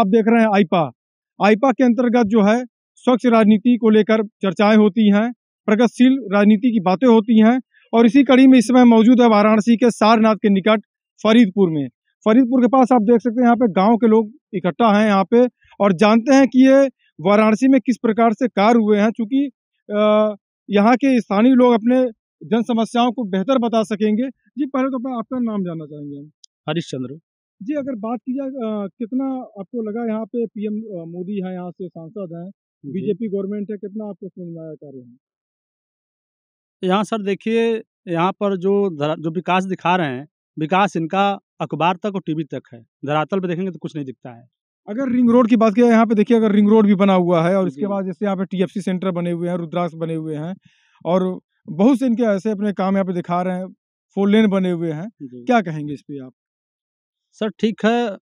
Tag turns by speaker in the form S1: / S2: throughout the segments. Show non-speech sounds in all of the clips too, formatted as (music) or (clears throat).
S1: आप देख रहे हैं आईपा आईपा के अंतर्गत जो है स्वच्छ राजनीति को लेकर चर्चाएं होती हैं प्रगतिशील राजनीति की बातें होती हैं और इसी कड़ी में इस समय मौजूद है वाराणसी के सारनाथ के निकट फरीदपुर में फरीदपुर के पास आप देख सकते हैं यहाँ पे गांव के लोग इकट्ठा हैं यहाँ पे और जानते हैं कि ये वाराणसी में किस प्रकार से कार हुए हैं चूँकि यहाँ के स्थानीय लोग अपने जन समस्याओं को बेहतर बता सकेंगे जी पहले तो आपका नाम जानना चाहेंगे हम हरीश चंद्र जी अगर बात की जाए कितना आपको लगा यहाँ पे पीएम मोदी है यहाँ से सांसद हैं बीजेपी गवर्नमेंट है कितना आपको समझ में आया कार्य है
S2: यहाँ सर देखिए यहाँ पर जो जो विकास दिखा रहे हैं विकास इनका अखबार तक और टीवी तक है धरातल पे देखेंगे तो कुछ नहीं दिखता है
S1: अगर रिंग रोड की बात की यहाँ पे देखिए अगर रिंग रोड भी बना हुआ है और इसके बाद जैसे यहाँ पे टीएफसी सेंटर बने हुए हैं रुद्राक्ष बने हुए हैं और बहुत से इनके ऐसे अपने काम यहाँ पे दिखा रहे हैं फोर लेन बने हुए हैं क्या कहेंगे इस पर आप सर ठीक है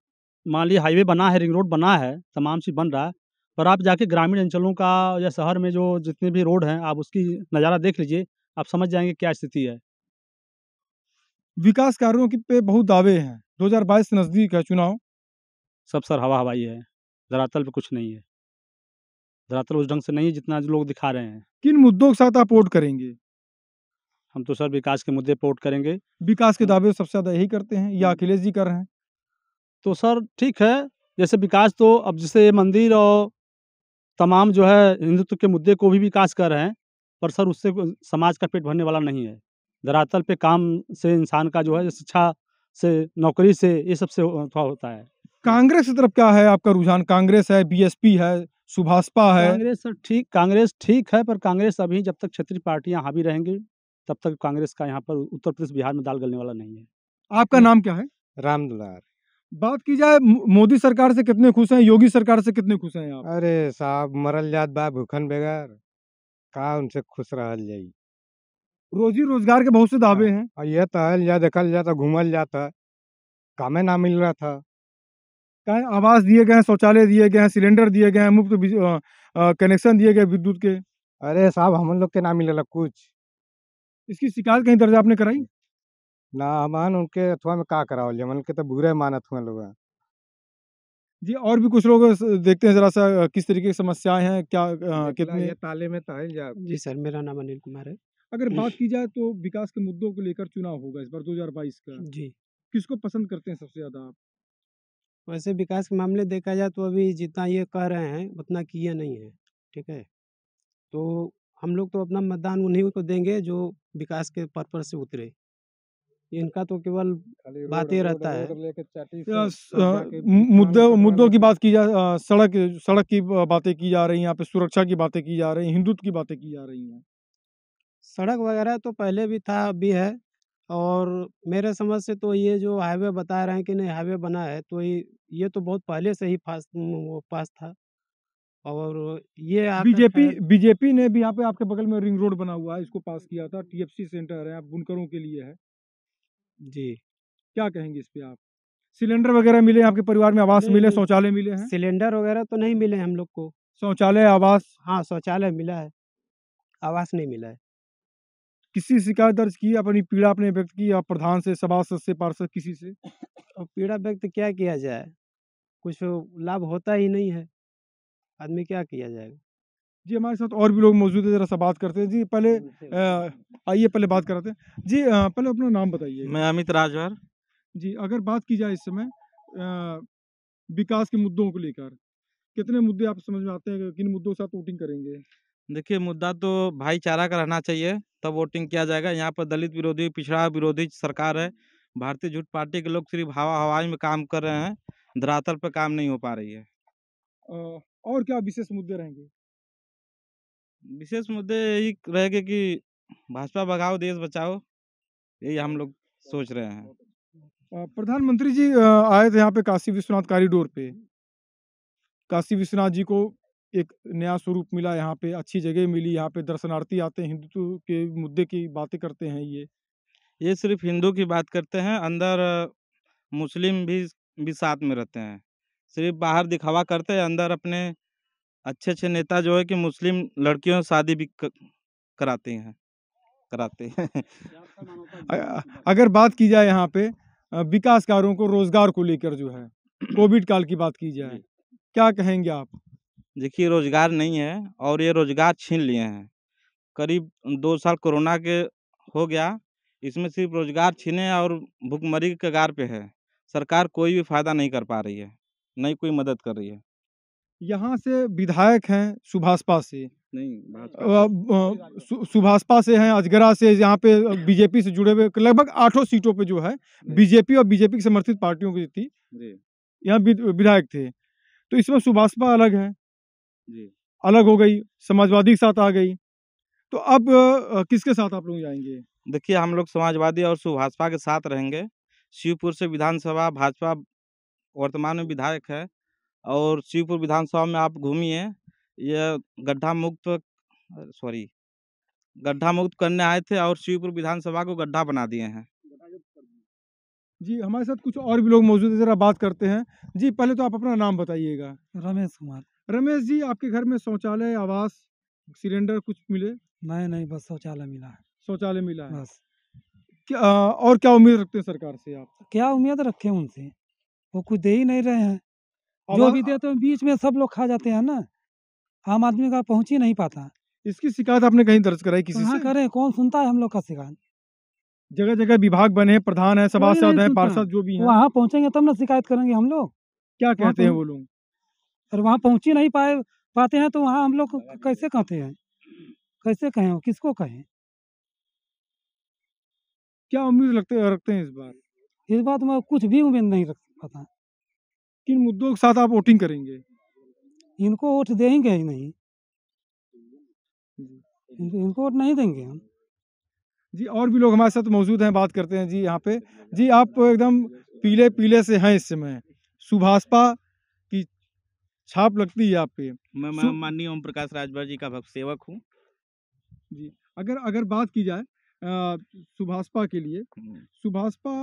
S1: मान ली हाईवे बना है रिंग रोड बना है
S2: तमाम चीज़ बन रहा है पर आप जाके ग्रामीण अंचलों का या शहर में जो जितने भी रोड हैं आप उसकी नज़ारा देख लीजिए आप समझ जाएंगे क्या स्थिति है
S1: विकास कार्यों के पे बहुत दावे हैं 2022 से नज़दीक है चुनाव
S2: सब सर हवा हवाई है धरातल पे कुछ नहीं है धरातल उस ढंग से नहीं है जितना लोग दिखा रहे हैं
S1: किन मुद्दों के साथ आप वोट करेंगे
S2: हम तो सर विकास के मुद्दे पर करेंगे
S1: विकास के हाँ। दावे सबसे ज़्यादा यही करते हैं या हाँ। अखिलेश जी कर रहे हैं तो सर ठीक है जैसे विकास तो
S2: अब जैसे ये मंदिर और तमाम जो है हिंदुत्व के मुद्दे को भी विकास कर रहे हैं पर सर उससे समाज का पेट भरने वाला नहीं है धरातल पे काम से इंसान का जो है शिक्षा से नौकरी से ये सबसे थोड़ा होता है
S1: कांग्रेस की तरफ क्या है आपका रुझान कांग्रेस है बीएसपी है सुभाषपा है कांग्रेस ठीक कांग्रेस ठीक है पर कांग्रेस अभी
S2: जब तक क्षेत्रीय पार्टियां हावी रहेंगी तब तक कांग्रेस का यहाँ पर उत्तर प्रदेश बिहार में दाल गलने वाला नहीं है
S1: आपका हम्म। नाम क्या है राम दुलार बात की जाए मोदी सरकार से कितने खुश हैं योगी सरकार से कितने खुश हैं आप अरे साहब मरल जात बा भूखन बेगर कहा उनसे खुश रह जाई रोजी रोजगार के बहुत से दावे हाँ, हैं ये यह तो टहल जा देखल जाता घूमल जाता कामें ना मिल रहा था कहें आवास दिए गए हैं शौचालय दिए गए हैं सिलेंडर दिए गए हैं मुफ्त कनेक्शन दिए गए विद्युत के अरे साहब हम लोग के ना मिल रहा कुछ इसकी शिकायत कहीं दर्ज आपने कराई ना अमान उनके अथवा में का करावल जमन के तो बुरे मानत हुए लोग हाँ। जी और भी कुछ लोग देखते हैं जरा सा किस तरीके की समस्याएं हैं क्या आ, कितने ताले में ताले तो जा जी सर मेरा नाम अनिल कुमार है अगर बात (clears throat) की जाए तो विकास के मुद्दों को लेकर चुनाव होगा इस बार 2022 का जी किसको पसंद करते हैं सबसे ज़्यादा आप वैसे विकास के मामले देखा जाए तो अभी जितना ये कह रहे हैं उतना किया नहीं है ठीक है तो हम लोग तो अपना मतदान उन्हीं को देंगे जो विकास के पर्पज से उतरे इनका तो केवल बातें रहता है मुद्दों मुद्दों की बात की जा सड़क सड़क की बातें की जा रही हैं यहाँ पे सुरक्षा की बातें की जा रही हैं हिंदुत्व की बातें की जा रही हैं सड़क वगैरह तो पहले भी था अभी है और मेरे समझ से तो ये जो हाईवे बता रहे हैं कि नहीं हाईवे बना है तो ये ये तो बहुत पहले से ही पास पास था और ये बीजेपी बीजेपी ने भी यहाँ पे आपके बगल में रिंग रोड बना हुआ है इसको पास किया था टीएफसी सेंटर है आप बुनकरों के लिए है जी क्या कहेंगे इस पे आप सिलेंडर वगैरह मिले आपके परिवार में आवास मिले शौचालय मिले हैं सिलेंडर वगैरह तो नहीं मिले हम लोग को शौचालय आवास हाँ शौचालय मिला है आवास नहीं मिला है किसी शिकायत दर्ज की अपनी पीड़ा आपने व्यक्त की आप प्रधान से सभासद से पार्षद किसी से पीड़ा व्यक्त क्या किया जाए कुछ लाभ होता ही नहीं है आदमी क्या किया जाएगा जी हमारे साथ और भी लोग मौजूद है जरा सा बात करते हैं जी पहले आइए पहले बात कराते हैं जी पहले अपना नाम बताइए
S3: मैं अमित राजभर
S1: जी अगर बात की जाए इस समय विकास के मुद्दों को लेकर कितने मुद्दे आप समझ में आते हैं किन मुद्दों के साथ वोटिंग करेंगे
S3: देखिए मुद्दा तो भाईचारा का रहना चाहिए तब वोटिंग किया जाएगा यहाँ पर दलित विरोधी पिछड़ा विरोधी सरकार है भारतीय झूठ पार्टी के लोग सिर्फ हवा हवाई में काम कर रहे हैं धरातल पर काम नहीं हो पा रही है
S1: और क्या विशेष मुद्दे रहेंगे विशेष मुद्दे यही
S3: रहेंगे कि भाजपा भगाओ देश बचाओ यही हम लोग सोच रहे हैं
S1: प्रधानमंत्री जी आए थे यहाँ पे काशी विश्वनाथ कॉरिडोर पे काशी विश्वनाथ जी को एक नया स्वरूप मिला यहाँ पे अच्छी जगह मिली यहाँ पे दर्शनार्थी आते हैं हिंदुत्व के मुद्दे की बातें करते हैं ये ये सिर्फ हिंदू की बात करते हैं
S3: अंदर मुस्लिम भी भी साथ में रहते हैं सिर्फ बाहर दिखावा करते हैं अंदर अपने अच्छे अच्छे नेता जो है कि मुस्लिम लड़कियों से शादी भी कराते हैं
S1: कराते हैं अगर बात की जाए यहाँ पे विकास कार्यों को रोजगार को लेकर जो है कोविड काल की बात की जाए क्या कहेंगे आप
S3: देखिए रोजगार नहीं है और ये रोजगार छीन लिए हैं करीब दो साल कोरोना के हो गया इसमें सिर्फ रोजगार छीने और भुखमरी के कगार पे है सरकार कोई भी फायदा नहीं कर पा रही है नहीं कोई मदद कर रही है
S1: यहाँ से विधायक हैं सुभाषपा से नहीं सुभाषपा से हैं अजगरा से यहाँ पे बीजेपी से जुड़े हुए लगभग आठों सीटों पे जो है बीजेपी और बीजेपी के समर्थित पार्टियों की थी यहाँ विधायक थे तो इसमें सुभाषपा अलग है अलग हो गई समाजवादी के साथ आ गई तो अब किसके साथ आप लोग जाएंगे
S3: देखिए हम लोग समाजवादी और सुभाषपा के साथ रहेंगे शिवपुर से विधानसभा भाजपा वर्तमान में विधायक है और शिवपुर विधानसभा में आप घूमिए यह गड्ढा मुक्त सॉरी गड्ढा मुक्त करने आए थे और शिवपुर विधानसभा को गड्ढा बना दिए हैं
S1: जी हमारे साथ कुछ और भी लोग मौजूद है ज़रा बात करते हैं जी पहले तो आप अपना नाम बताइएगा रमेश कुमार रमेश जी आपके घर में शौचालय आवास सिलेंडर कुछ मिले नहीं नहीं बस शौचालय मिला है शौचालय मिला है बस क्या और क्या उम्मीद रखते हैं सरकार से आप क्या उम्मीद रखे उनसे वो कुछ दे ही नहीं रहे हैं जो भी देते तो हैं बीच में सब लोग खा जाते हैं ना आम आदमी का पहुंच ही नहीं पाता इसकी शिकायत आपने कहीं दर्ज कराई तो किसी हाँ से करें कौन सुनता है हम लोग का शिकायत जगह जगह विभाग बने प्रधान है सभासद है पार्षद जो भी है वहाँ पहुँचेंगे तब ना शिकायत करेंगे हम लोग क्या कहते हैं वो लोग और वहाँ पहुँच ही नहीं पाए पाते हैं तो वहाँ हम लोग कैसे कहते हैं कैसे कहें किसको कहें क्या उम्मीद लगते रखते हैं इस बार इस बार तो मैं कुछ भी उम्मीद नहीं रखता पता है किन मुद्दों के साथ आप वोटिंग करेंगे इनको वोट देंगे ही नहीं इनको वोट नहीं देंगे हम जी और भी लोग हमारे साथ मौजूद हैं बात करते हैं जी यहाँ पे जी आप एकदम पीले पीले से हैं इस समय सुभाषपा की छाप लगती है आप पे
S4: मैं सु... माननीय ओम प्रकाश राजभर जी का भक्त सेवक हूँ
S1: जी अगर अगर बात की जाए सुभाषपा के लिए हम्म। सुभाषपा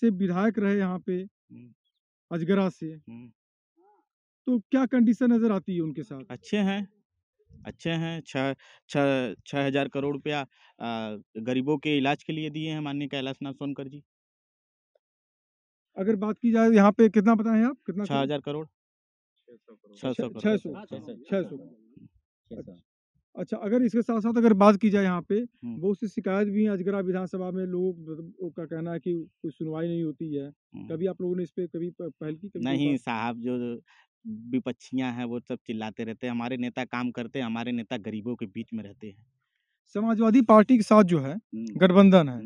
S1: से विधायक रहे यहाँ पे अजगरा से तो क्या कंडीशन नजर आती है उनके साथ अच्छे हैं अच्छे हैं छः छः छः
S4: हजार करोड़ रुपया गरीबों के इलाज के लिए दिए हैं माननीय कैलाश नाथ सोनकर जी
S1: अगर बात की जाए यहाँ पे कितना बताए आप कितना छह हजार करोड़ छह सौ छह सौ छह सौ अच्छा अगर इसके साथ साथ अगर बात की जाए यहाँ पे बहुत सी शिकायत भी है अजगरा विधानसभा में लोग का कहना है कि कोई सुनवाई नहीं होती है कभी आप लोगों ने इस पे कभी पहल की कभी नहीं
S4: साहब जो विपक्षियाँ हैं वो सब चिल्लाते रहते हैं हमारे नेता काम करते हैं हमारे नेता गरीबों के बीच में रहते हैं
S1: समाजवादी पार्टी के साथ जो है गठबंधन है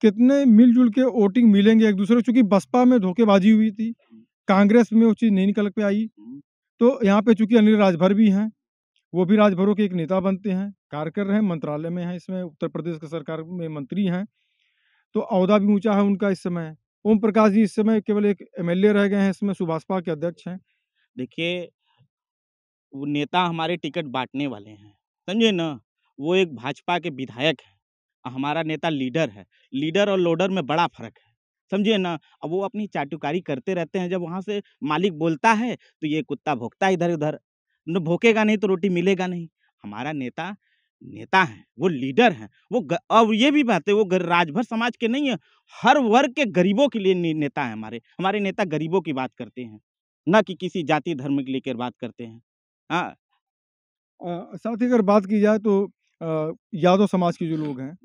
S1: कितने मिलजुल के वोटिंग मिलेंगे एक दूसरे चूंकि बसपा में धोखेबाजी हुई थी कांग्रेस में वो चीज़ नहीं निकल के आई तो यहाँ पे चूंकि अनिल राजभर भी हैं वो भी राजभरों के एक नेता बनते हैं कार्य कर रहे हैं मंत्रालय में हैं इसमें उत्तर प्रदेश की सरकार में मंत्री हैं तो अहदा भी ऊंचा है उनका इस समय ओम प्रकाश जी इस समय केवल एक एमएलए रह गए हैं इसमें सुभाषपा के अध्यक्ष हैं देखिए
S4: वो नेता हमारे टिकट बांटने वाले हैं समझे ना वो एक भाजपा के विधायक है हमारा नेता लीडर है लीडर और लोडर में बड़ा फर्क है समझिए ना अब वो अपनी चाटुकारी करते रहते हैं जब वहाँ से मालिक बोलता है तो ये कुत्ता है इधर उधर न भोकेगा नहीं तो रोटी मिलेगा नहीं हमारा नेता नेता है वो लीडर है वो ग, ये भी बात है वो राजभर समाज के नहीं है हर वर्ग के गरीबों के लिए नेता है हमारे हमारे नेता गरीबों की बात करते हैं न कि किसी जाति धर्म के लेकर बात करते हैं हाँ
S1: साथ ही अगर बात की जाए तो यादव समाज के जो लोग हैं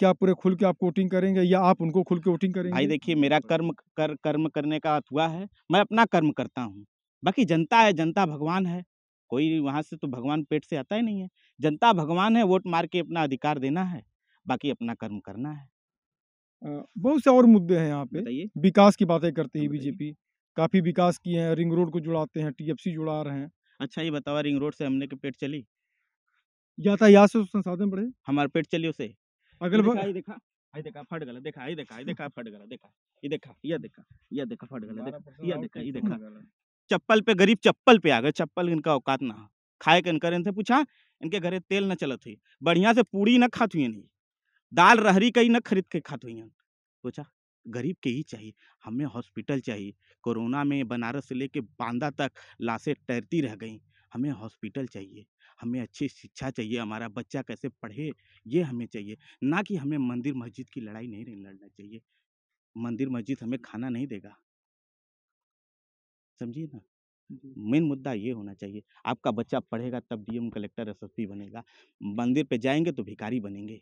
S1: क्या पूरे खुल के आप वोटिंग करेंगे या आप उनको खुल के वोटिंग करेंगे भाई
S4: देखिए मेरा कर्म कर कर्म करने का हुआ है मैं अपना कर्म करता हूँ बाकी जनता है जनता भगवान है कोई वहाँ से तो भगवान पेट से आता ही नहीं है जनता भगवान है वोट मार के अपना अधिकार देना है बाकी अपना कर्म करना है
S1: बहुत से और मुद्दे हैं यहाँ पे विकास की बातें करते हाँ, हैं बीजेपी काफ़ी विकास किए हैं रिंग रोड को जुड़ाते हैं टीएफसी जुड़ा रहे हैं
S4: अच्छा ये बताओ रिंग रोड से हमने के पेट चली
S1: यातायात से संसाधन बढ़े हमारे पेट चलियो से अगल बगल
S4: देखा देखा देखा फट गला देखा देखा देखा देखा देखा देखा देखा देखा देखा देखा चप्पल पे गरीब चप्पल पे आ गए चप्पल इनका औकात ना खाए के इनकर इनसे पूछा इनके घरे तेल न चलत हुई बढ़िया से पूड़ी न खात हुई दाल रहरी कहीं न खरीद के खात हुई सोचा गरीब के ही चाहिए हमें हॉस्पिटल चाहिए कोरोना में बनारस से लेके बांदा तक लाशें तैरती रह गई हमें हॉस्पिटल चाहिए हमें अच्छी शिक्षा चाहिए हमारा बच्चा कैसे पढ़े ये हमें चाहिए ना कि हमें मंदिर मस्जिद की लड़ाई नहीं लड़ना चाहिए मंदिर मस्जिद हमें खाना नहीं देगा समझिए ना मेन मुद्दा ये होना चाहिए आपका बच्चा पढ़ेगा तब डीएम कलेक्टर एस बनेगा मंदिर पे जाएंगे तो भिखारी बनेंगे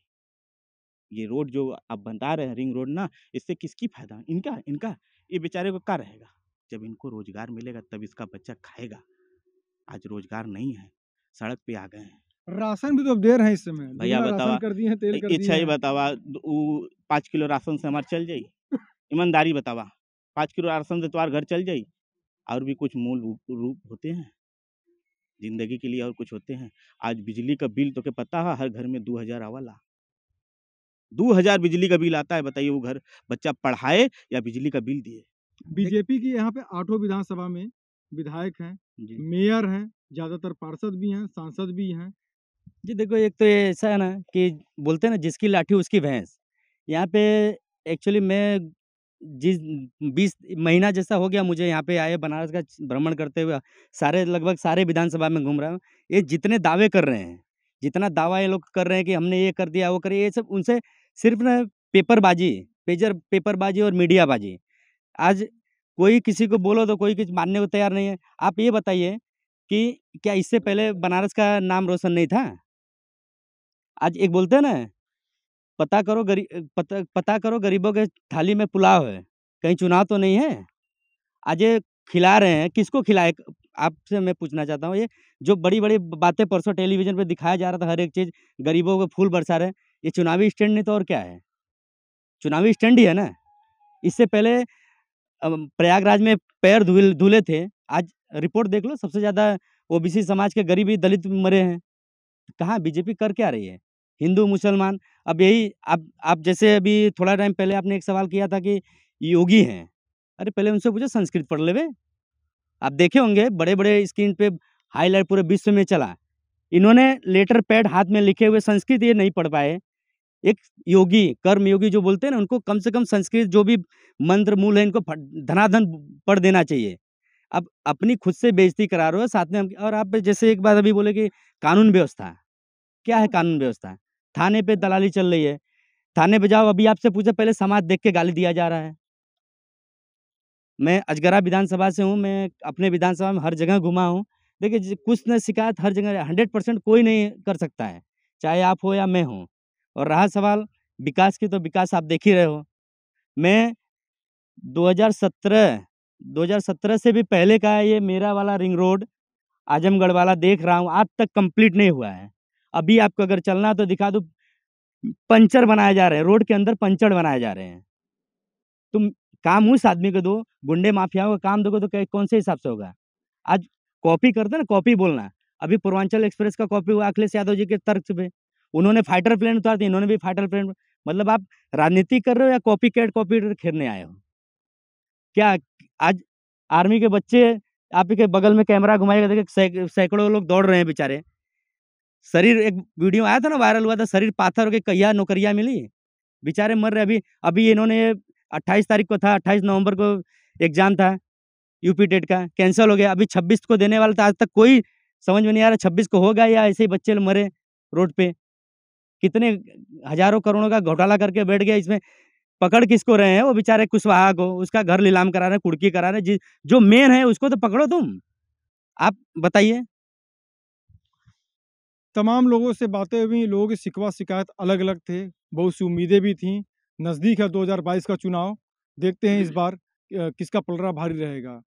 S4: ये रोड जो आप बता रहे हैं रिंग रोड ना इससे किसकी फायदा इनका इनका ये बेचारे को क्या रहेगा जब इनको रोजगार मिलेगा तब इसका बच्चा खाएगा आज रोजगार नहीं है सड़क पे आ गए हैं
S1: राशन भी तो अब दे रहे हैं इस समय भैया बतावा कर दिए तेल कर इच्छा ही
S4: बतावा पाँच किलो राशन से हमारे चल जाये ईमानदारी बतावा पाँच किलो राशन से तुम्हारे तो घर चल जाये और भी कुछ मूल रूप होते हैं ज़िंदगी के लिए और कुछ होते हैं आज बिजली का बिल तो क्या पता है हर घर में दो हज़ार आवाला दो हज़ार बिजली का बिल आता है बताइए वो घर बच्चा पढ़ाए या बिजली का बिल दिए
S1: बीजेपी की यहाँ पे आठों विधानसभा में विधायक हैं
S5: मेयर हैं ज़्यादातर पार्षद भी हैं सांसद भी हैं जी देखो एक तो ऐसा है ना कि बोलते हैं ना जिसकी लाठी उसकी भैंस यहाँ पे एक्चुअली मैं जिस बीस महीना जैसा हो गया मुझे यहाँ पे आए बनारस का भ्रमण करते हुए सारे लगभग सारे विधानसभा में घूम रहा हूँ ये जितने दावे कर रहे हैं जितना दावा ये लोग कर रहे हैं कि हमने ये कर दिया वो करे ये सब उनसे सिर्फ न पेपरबाजी पेजर पेपरबाजी और मीडियाबाजी आज कोई किसी को बोलो तो कोई कुछ मानने को तैयार नहीं है आप ये बताइए कि क्या इससे पहले बनारस का नाम रोशन नहीं था आज एक बोलते हैं ना पता करो गरीब पता पता करो गरीबों के थाली में पुलाव है कहीं चुनाव तो नहीं है आज ये खिला रहे हैं किसको खिलाए आपसे मैं पूछना चाहता हूँ ये जो बड़ी बड़ी बातें परसों टेलीविजन पे दिखाया जा रहा था हर एक चीज़ गरीबों को फूल बरसा रहे हैं ये चुनावी स्टैंड नहीं तो और क्या है चुनावी स्टैंड ही है ना इससे पहले प्रयागराज में पैर धुल धुले थे आज रिपोर्ट देख लो सबसे ज़्यादा ओबीसी समाज के गरीबी दलित मरे हैं कहाँ बीजेपी कर क्या रही है हिंदू मुसलमान अब यही आप आप जैसे अभी थोड़ा टाइम पहले आपने एक सवाल किया था कि योगी हैं अरे पहले उनसे पूछो संस्कृत पढ़ लेवे आप देखे होंगे बड़े बड़े स्क्रीन पे हाईलाइट पूरे विश्व में चला इन्होंने लेटर पैड हाथ में लिखे हुए संस्कृत ये नहीं पढ़ पाए एक योगी कर्म योगी जो बोलते हैं ना उनको कम से कम संस्कृत जो भी मंत्र मूल है इनको धनाधन पढ़ देना चाहिए अब अपनी खुद से बेइज्जती करा रहे हो साथ में और आप जैसे एक बात अभी बोले कि कानून व्यवस्था क्या है कानून व्यवस्था थाने पे दलाली चल रही है थाने पे जाओ अभी आपसे पूछे पहले समाज देख के गाली दिया जा रहा है मैं अजगरा विधानसभा से हूँ मैं अपने विधानसभा में हर जगह घुमा हूँ देखिए कुछ न शिकायत हर जगह हंड्रेड परसेंट कोई नहीं कर सकता है चाहे आप हो या मैं हूँ और रहा सवाल विकास की तो विकास आप देख ही रहे हो मैं 2017 2017 से भी पहले का ये मेरा वाला रिंग रोड आजमगढ़ वाला देख रहा हूँ आज तक कंप्लीट नहीं हुआ है अभी आपको अगर चलना है तो दिखा दो पंचर बनाए जा रहे हैं रोड के अंदर पंचर बनाए जा रहे हैं तुम काम उस आदमी को दो गुंडे माफियाओं का काम दोगे तो कौन से हिसाब से होगा आज कॉपी करते ना कॉपी बोलना अभी पूर्वांचल एक्सप्रेस का कॉपी हुआ अखिलेश यादव जी के तर्क पे उन्होंने फाइटर प्लेन उतार दिया इन्होंने भी फाइटर प्लेन मतलब आप राजनीति कर रहे हो या कॉपी कैट कॉपी खेलने आए हो क्या आज आर्मी के बच्चे आपके बगल में कैमरा घुमाएगा देखे सैकड़ों लोग दौड़ रहे हैं बेचारे शरीर एक वीडियो आया था ना वायरल हुआ था शरीर पाथर के कहिया नौकरिया मिली बेचारे मर रहे अभी अभी इन्होंने अट्ठाईस तारीख को था अट्ठाईस नवंबर को एग्जाम था यूपी टेट का कैंसिल हो गया अभी छब्बीस को देने वाला था आज तक कोई समझ में नहीं आ रहा छब्बीस को होगा या ऐसे ही बच्चे मरे रोड पे कितने हजारों करोड़ों का घोटाला करके बैठ गया इसमें पकड़ किसको रहे हैं वो बेचारे कुशवाहा को उसका घर नीलाम करा रहे हैं कुड़की करा रहे हैं जो मेन है उसको तो पकड़ो तुम आप बताइए तमाम लोगों से बातें हुई लोगों की
S1: शिकवा शिकायत अलग अलग थे बहुत सी उम्मीदें भी थीं नज़दीक है 2022 का चुनाव देखते हैं इस बार किसका पलड़ा भारी रहेगा